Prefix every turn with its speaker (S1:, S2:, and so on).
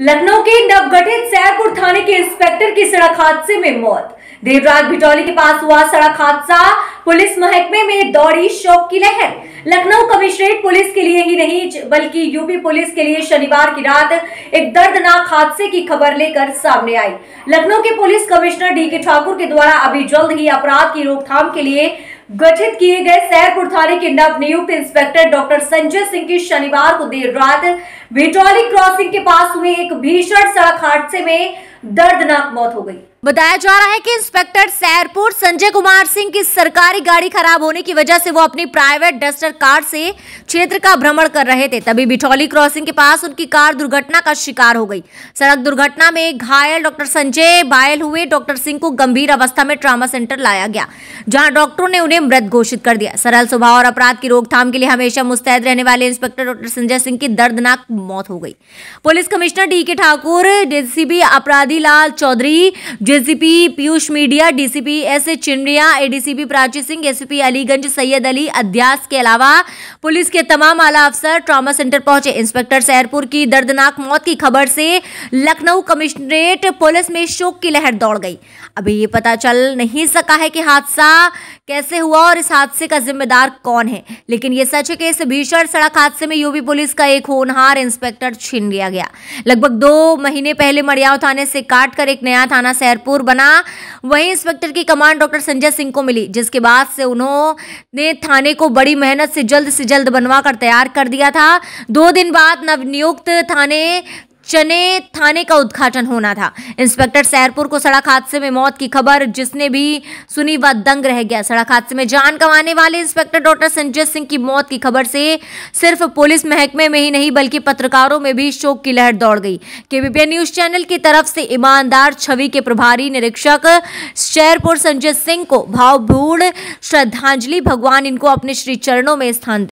S1: लखनऊ के नवगठित सैरपुर थाने के इंस्पेक्टर की सड़क हादसे में मौत देवराज भिटौली के पास हुआ सड़क हादसा पुलिस महकमे में दौड़ी शोक की लहर लखनऊ कमिश्नरेट पुलिस के लिए ही नहीं बल्कि यूपी पुलिस के लिए शनिवार की रात एक दर्दनाक हादसे की खबर लेकर सामने आई लखनऊ के पुलिस कमिश्नर डी के ठाकुर के द्वारा अभी जल्द ही अपराध की रोकथाम के लिए गठित किए गए सैरपुर थाने के नव नियुक्त इंस्पेक्टर डॉक्टर संजय सिंह की शनिवार को देर रात बिटोली क्रॉसिंग के पास हुए एक भीषण सड़क हादसे में दर्दनाक मौत हो गई बताया जा रहा है कि इंस्पेक्टर
S2: सैरपुर संजय कुमार सिंह की सरकारी गाड़ी खराब होने की वजह से वो अपनी प्राइवेट डस्टर कार से क्षेत्र का भ्रमण कर रहे थे तभी बिठौली क्रॉसिंग के पास उनकी कार दुर्घटना का शिकार हो गई सड़क दुर्घटना में घायल डॉक्टर संजय बायल हुए डॉक्टर सिंह को गंभीर अवस्था में ट्रामा सेंटर लाया गया जहाँ डॉक्टरों ने उन्हें मृत घोषित कर दिया सरल स्वभाव और अपराध की रोकथाम के लिए हमेशा मुस्तैद रहने वाले इंस्पेक्टर डॉक्टर संजय सिंह की दर्दनाक मौत हो गई पुलिस कमिश्नर डी के ठाकुर डीसीबी अपराध Adilal Chaudhary JCP Piyush media DCP S Chimadiya ADCP Prachi Singh ACP Aliganj Syed Ali अध्यास के अलावा पुलिस के तमाम आला अफसर ट्रामा सेंटर पहुंचे इंस्पेक्टर सहरपुर की दर्दनाक मौत की खबर से लखनऊ कमिश्नरेट पुलिस में शोक की लहर दौड़ गई अभी ये पता चल नहीं सका है कि हादसा कैसे हुआ और इस हादसे का जिम्मेदार कौन है लेकिन ये सच है कि इस भीषण सड़क हादसे में यूपी पुलिस का एक होनहार इंस्पेक्टर छीन लिया गया लगभग दो महीने पहले मड़ियाव थाने से काट कर एक नया थाना सैरपुर बना वहीं इंस्पेक्टर की कमान डॉक्टर संजय सिंह को मिली जिसके बाद से उन्होंने थाने को बड़ी मेहनत से जल्द से जल्द बनवा कर तैयार कर दिया था दो दिन बाद नवनियुक्त थाने चने थाने का उद्घाटन होना था इंस्पेक्टर सैरपुर को सड़क हादसे में मौत की खबर जिसने भी सुनी वह दंग रह गया सड़क हादसे में जान गंवाने वाले इंस्पेक्टर डॉक्टर संजय सिंह की मौत की खबर से सिर्फ पुलिस महकमे में ही नहीं बल्कि पत्रकारों में भी शोक की लहर दौड़ गई केबीपीएन न्यूज चैनल की तरफ से ईमानदार छवि के प्रभारी निरीक्षक शैरपुर संजय सिंह को भावभूर्ण श्रद्धांजलि भगवान इनको अपने श्री चरणों में स्थान